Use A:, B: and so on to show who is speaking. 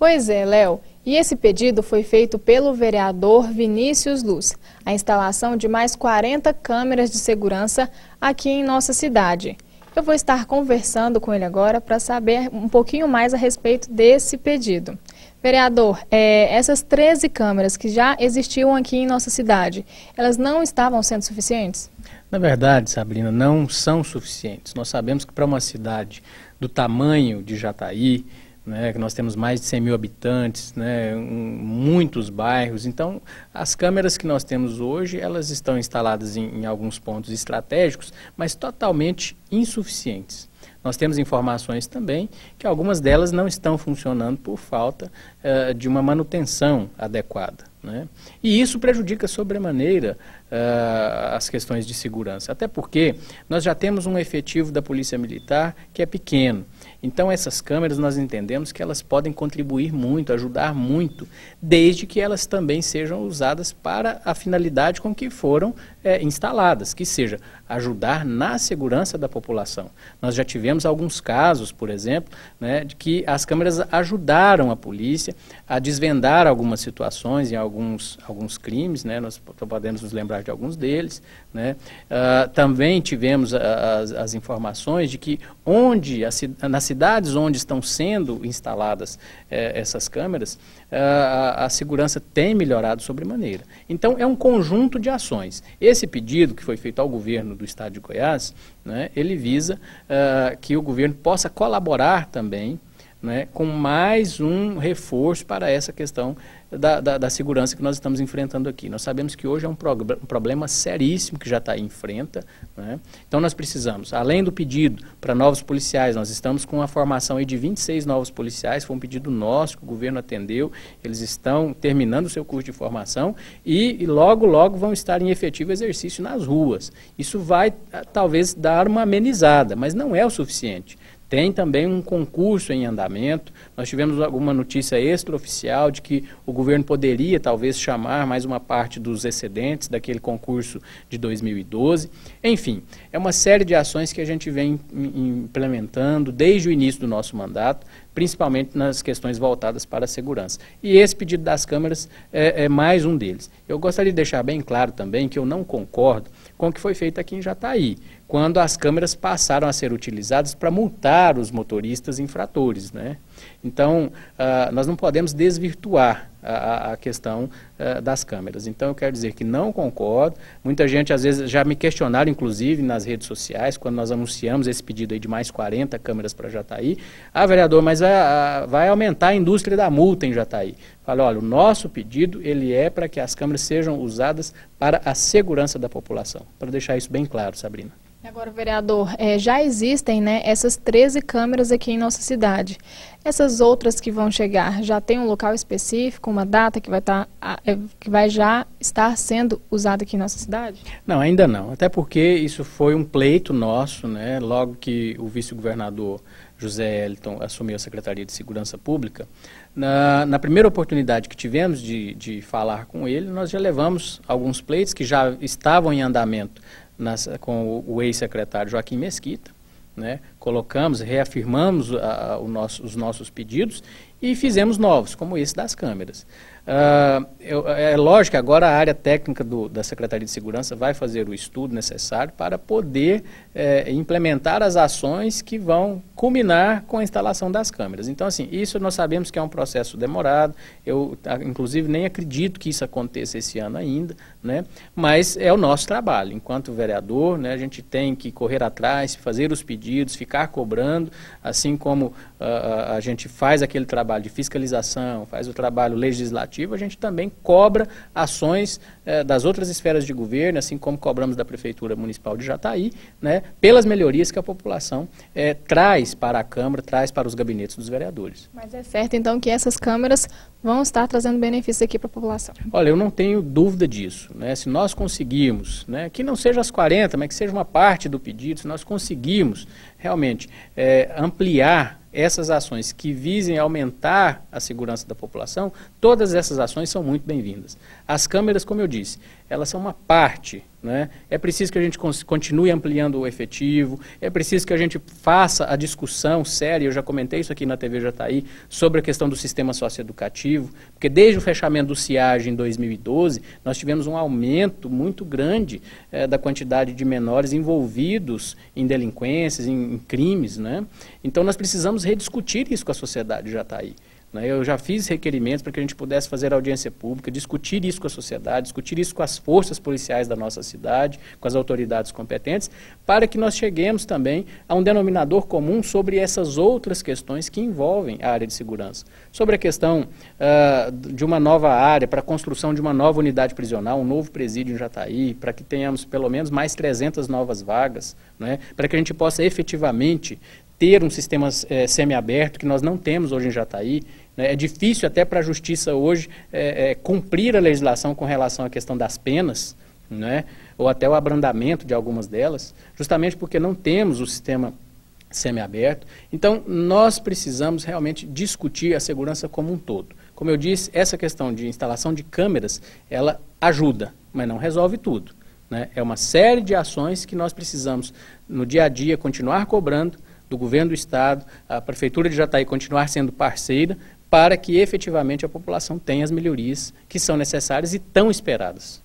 A: Pois é, Léo. E esse pedido foi feito pelo vereador Vinícius Luz, a instalação de mais 40 câmeras de segurança aqui em nossa cidade. Eu vou estar conversando com ele agora para saber um pouquinho mais a respeito desse pedido. Vereador, é, essas 13 câmeras que já existiam aqui em nossa cidade, elas não estavam sendo suficientes?
B: Na verdade, Sabrina, não são suficientes. Nós sabemos que para uma cidade do tamanho de Jataí, né, que nós temos mais de 100 mil habitantes, né, muitos bairros. Então, as câmeras que nós temos hoje, elas estão instaladas em, em alguns pontos estratégicos, mas totalmente insuficientes. Nós temos informações também que algumas delas não estão funcionando por falta uh, de uma manutenção adequada. Né? E isso prejudica sobremaneira uh, as questões de segurança, até porque nós já temos um efetivo da Polícia Militar que é pequeno. Então essas câmeras nós entendemos que elas podem contribuir muito, ajudar muito, desde que elas também sejam usadas para a finalidade com que foram é, instaladas, que seja ajudar na segurança da população. Nós já tivemos alguns casos, por exemplo, né, de que as câmeras ajudaram a polícia a desvendar algumas situações em alguns, alguns crimes, né? nós podemos nos lembrar de alguns deles. Né? Uh, também tivemos as, as, informações de que onde as, nas cidades onde estão sendo instaladas eh, essas câmeras, uh, a, a, segurança tem melhorado sobremaneira. Então, é um conjunto de ações. Esse pedido que foi feito ao governo do estado de Goiás, né, ele visa uh, que o governo possa colaborar também né, com mais um reforço para essa questão da, da, da, segurança que nós estamos enfrentando aqui. Nós sabemos que hoje é um, um problema seríssimo que já está em enfrenta. Né? Então nós precisamos, além do pedido para novos policiais, nós estamos com a formação de 26 novos policiais, foi um pedido nosso que o governo atendeu, eles estão terminando o seu curso de formação e, e logo, logo vão estar em efetivo exercício nas ruas. Isso vai talvez dar uma amenizada, mas não é o suficiente. Tem também um concurso em andamento. Nós tivemos alguma notícia extraoficial de que o governo poderia talvez chamar mais uma parte dos excedentes daquele concurso de 2012. Enfim, é uma série de ações que a gente vem implementando desde o início do nosso mandato principalmente nas questões voltadas para a segurança. E esse pedido das câmaras é, é mais um deles. Eu gostaria de deixar bem claro também que eu não concordo com o que foi feito aqui em Jataí, quando as câmeras passaram a ser utilizadas para multar os motoristas infratores, né? Então, ah, nós não podemos desvirtuar a, a questão ah, das câmeras. Então, eu quero dizer que não concordo. Muita gente, às vezes, já me questionaram, inclusive, nas redes sociais, quando nós anunciamos esse pedido de mais 40 câmeras para Jataí. Ah, vereador, mas ah, vai aumentar a indústria da multa em Jataí. Falei, olha, o nosso pedido ele é para que as câmeras sejam usadas para a segurança da população. Para deixar isso bem claro, Sabrina.
A: Agora, vereador, é, já existem né, essas 13 câmeras aqui em nossa cidade. Essas outras que vão chegar, já tem um local específico, uma data que vai, tá, é, que vai já estar sendo usada aqui em nossa cidade?
B: Não, ainda não. Até porque isso foi um pleito nosso, né, logo que o vice-governador José Elton assumiu a Secretaria de Segurança Pública. Na, na primeira oportunidade que tivemos de, de falar com ele, nós já levamos alguns pleitos que já estavam em andamento nas, com o, o ex-secretário Joaquim Mesquita, né, colocamos, reafirmamos a, nosso, os nossos pedidos e fizemos novos, como esse das câmeras. Uh, eu, é, é lógico que agora a área técnica do, da Secretaria de Segurança vai fazer o estudo necessário para poder é, implementar as ações que vão culminar com a instalação das câmeras. Então, assim, isso nós sabemos que é um processo demorado, eu inclusive nem acredito que isso aconteça esse ano ainda, né? mas é o nosso trabalho. Enquanto vereador, né, a gente tem que correr atrás, fazer os pedidos, ficar ficar cobrando, assim como uh, a gente faz aquele trabalho de fiscalização, faz o trabalho legislativo, a gente também cobra ações uh, das outras esferas de governo, assim como cobramos da Prefeitura Municipal de Jataí, né, pelas melhorias que a população uh, traz para a Câmara, traz para os gabinetes dos vereadores.
A: Mas é certo, então, que essas câmeras vão estar trazendo benefícios aqui para a população.
B: Olha, eu não tenho dúvida disso. Né? Se nós conseguirmos, né, que não seja as 40, mas que seja uma parte do pedido, se nós conseguirmos realmente é, ampliar essas ações que visem aumentar a segurança da população, todas essas ações são muito bem-vindas. As câmeras, como eu disse, elas são uma parte. Né? É preciso que a gente continue ampliando o efetivo, é preciso que a gente faça a discussão séria, eu já comentei isso aqui na TV Jataí, sobre a questão do sistema socioeducativo, porque desde o fechamento do CIAG em 2012, nós tivemos um aumento muito grande eh, da quantidade de menores envolvidos em delinquências, em, em crimes. Né? Então nós precisamos precisamos rediscutir isso com a sociedade, já está aí. Né? Eu já fiz requerimentos para que a gente pudesse fazer audiência pública, discutir isso com a sociedade, discutir isso com as forças policiais da nossa cidade, com as autoridades competentes, para que nós cheguemos também a um denominador comum sobre essas outras questões que envolvem a área de segurança. Sobre a questão uh, de uma nova área, para a construção de uma nova unidade prisional, um novo presídio em Jataí, para que tenhamos pelo menos mais 300 novas vagas, né? para que a gente possa efetivamente ter um sistema é, semiaberto, que nós não temos hoje em Jataí. Né? É difícil até para a justiça hoje é, é, cumprir a legislação com relação à questão das penas, né? ou até o abrandamento de algumas delas, justamente porque não temos o sistema semiaberto. Então, nós precisamos realmente discutir a segurança como um todo. Como eu disse, essa questão de instalação de câmeras, ela ajuda, mas não resolve tudo. Né? É uma série de ações que nós precisamos, no dia a dia, continuar cobrando, do governo do Estado, a Prefeitura de Jataí continuar sendo parceira para que efetivamente a população tenha as melhorias que são necessárias e tão esperadas.